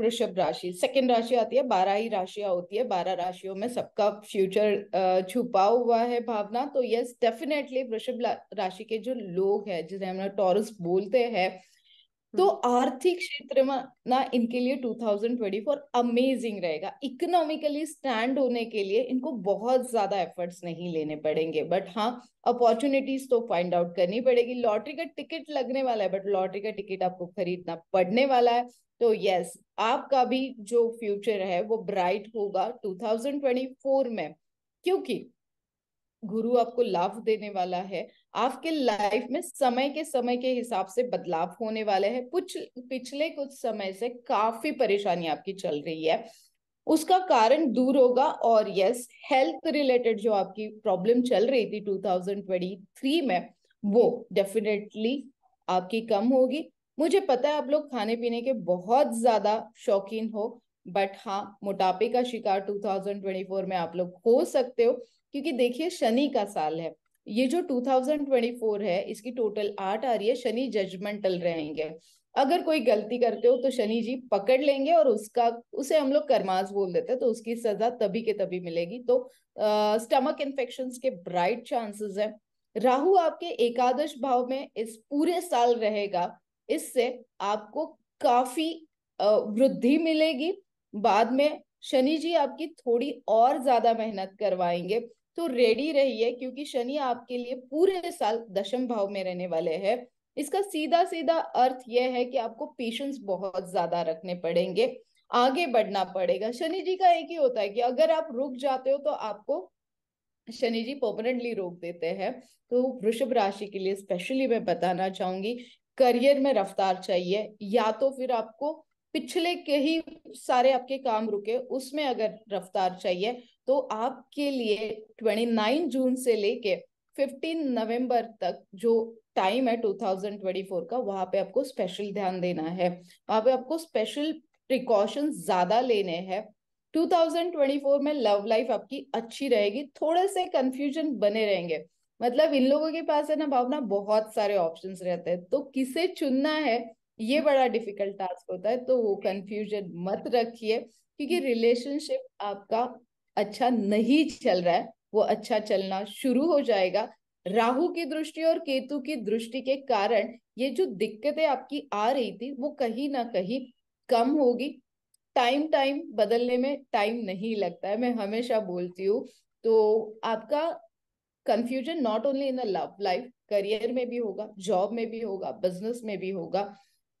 वृषभ राशि सेकंड राशि आती है बारह ही राशियां होती है बारह राशियों में सबका फ्यूचर छुपा हुआ है भावना तो यस डेफिनेटली वृषभ राशि के जो लोग हैं जिन्हें हम टॉरस बोलते हैं तो आर्थिक क्षेत्र में ना इनके लिए 2024 अमेजिंग रहेगा इकोनॉमिकली स्टैंड होने के लिए इनको बहुत ज्यादा एफर्ट्स नहीं लेने पड़ेंगे बट हाँ अपॉर्चुनिटीज तो फाइंड आउट करनी पड़ेगी लॉटरी का टिकट लगने वाला है बट लॉटरी का टिकट आपको खरीदना पड़ने वाला है तो यस आपका भी जो फ्यूचर है वो ब्राइट होगा 2024 में क्योंकि गुरु आपको लाभ देने वाला है आपके लाइफ में समय के समय के हिसाब से बदलाव होने वाले हैं कुछ पिछले कुछ समय से काफी परेशानी आपकी चल रही है उसका कारण दूर होगा और यस हेल्थ रिलेटेड जो आपकी प्रॉब्लम चल रही थी 2023 में वो डेफिनेटली आपकी कम होगी मुझे पता है आप लोग खाने पीने के बहुत ज्यादा शौकीन हो बट हाँ मोटापे का शिकार 2024 में आप लोग हो सकते हो क्योंकि देखिए शनि का साल है ये जो 2024 है इसकी टोटल आठ आ रही है शनि जजमेंटल रहेंगे अगर कोई गलती करते हो तो शनि जी पकड़ लेंगे और उसका उसे हम लोग करमाज बोल देते हैं तो उसकी सजा तभी के तभी मिलेगी तो आ, स्टमक इन्फेक्शन के ब्राइट चांसेस है राहु आपके एकादश भाव में इस पूरे साल रहेगा इससे आपको काफी वृद्धि मिलेगी बाद में शनि जी आपकी थोड़ी और ज्यादा मेहनत करवाएंगे तो रेडी रहिए क्योंकि शनि आपके लिए पूरे साल दशम भाव में रहने वाले हैं इसका सीधा सीधा अर्थ यह है कि आपको पेशेंस बहुत ज्यादा रखने पड़ेंगे आगे बढ़ना पड़ेगा शनि जी का एक ही होता है कि अगर आप रुक जाते हो तो आपको शनि जी परमानेंटली रोक देते हैं तो वृषभ राशि के लिए स्पेशली मैं बताना चाहूंगी करियर में रफ्तार चाहिए या तो फिर आपको पिछले के ही सारे आपके काम रुके उसमें अगर रफ्तार चाहिए तो आपके लिए 29 जून से लेके 15 नवंबर तक जो टाइम है 2024 का वहां पे आपको स्पेशल ध्यान देना है वहां पे आपको स्पेशल प्रिकॉशन ज्यादा लेने हैं 2024 में लव लाइफ आपकी अच्छी रहेगी थोड़े से कंफ्यूजन बने रहेंगे मतलब इन लोगों के पास है ना भावना बहुत सारे ऑप्शंस रहते हैं तो किसे चुनना है ये हम्म। बड़ा डिफिकल्ट टास्क होता है तो वो कंफ्यूजन मत रखिए क्योंकि रिलेशनशिप आपका अच्छा नहीं चल रहा है वो अच्छा चलना शुरू हो जाएगा राहु की दृष्टि और केतु की दृष्टि के कारण ये जो दिक्कतें आपकी आ रही थी वो कहीं ना कहीं कम होगी टाइम टाइम बदलने में टाइम नहीं लगता है मैं हमेशा बोलती हूँ तो आपका confusion not only in the love life career में भी होगा जॉब में भी होगा बिजनेस में भी होगा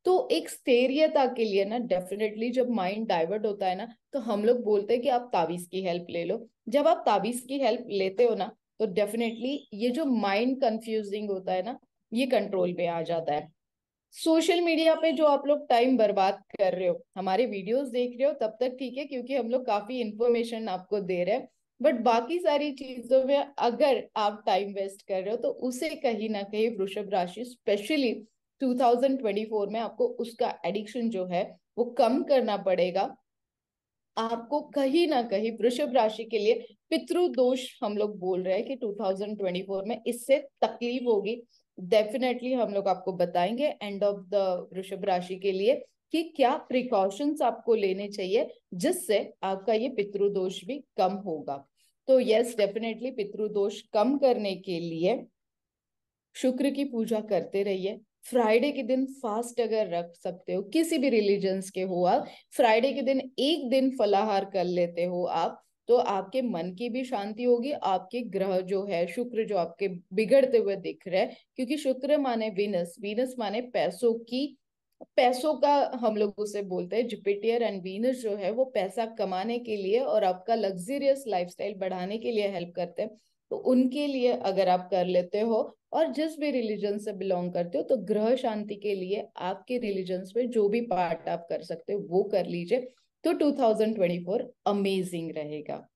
तो एक स्थैर्यता के लिए ना डेफिनेटली जब माइंड डाइवर्ट होता है ना तो हम लोग बोलते हैं कि आप ताबीज की हेल्प ले लो जब आप ताबीज की हेल्प लेते हो ना तो डेफिनेटली ये जो माइंड कंफ्यूजिंग होता है ना ये कंट्रोल में आ जाता है सोशल मीडिया पे जो आप लोग टाइम बर्बाद कर रहे हो हमारे वीडियोस देख रहे हो तब तक ठीक है क्योंकि हम लोग काफी इंफॉर्मेशन आपको दे रहे हैं बट बाकी सारी चीजों में अगर आप टाइम वेस्ट कर रहे हो तो उसे कहीं ना कहीं वृषभ राशि स्पेशली 2024 में आपको उसका एडिक्शन जो है वो कम करना पड़ेगा आपको कहीं ना कहीं वृषभ राशि के लिए पितृ दोष हम लोग बोल रहे हैं कि 2024 में इससे तकलीफ होगी डेफिनेटली हम लोग आपको बताएंगे एंड ऑफ द वृषभ राशि के लिए कि क्या प्रिकॉशंस आपको लेने चाहिए जिससे आपका ये पितृ दोष भी कम होगा तो यस डेफिनेटली पितृ दोष कम करने के लिए शुक्र की पूजा करते रहिए फ्राइडे के दिन फास्ट अगर रख सकते हो किसी भी रिलीजन्स के हो आप फ्राइडे के दिन एक दिन फलाहार कर लेते हो आप तो आपके मन की भी शांति होगी आपके ग्रह जो है शुक्र जो आपके बिगड़ते हुए दिख रहे हैं क्योंकि शुक्र माने वीनस वीनस माने पैसों की पैसों का हम लोग उसे बोलते हैं जुपिटियर एंड वीनस जो है वो पैसा कमाने के लिए और आपका लग्जरियस लाइफस्टाइल बढ़ाने के लिए हेल्प करते हैं तो उनके लिए अगर आप कर लेते हो और जिस भी रिलीजन से बिलोंग करते हो तो ग्रह शांति के लिए आपके रिलीजन में जो भी पार्ट आप कर सकते हो वो कर लीजिए तो 2024 अमेजिंग रहेगा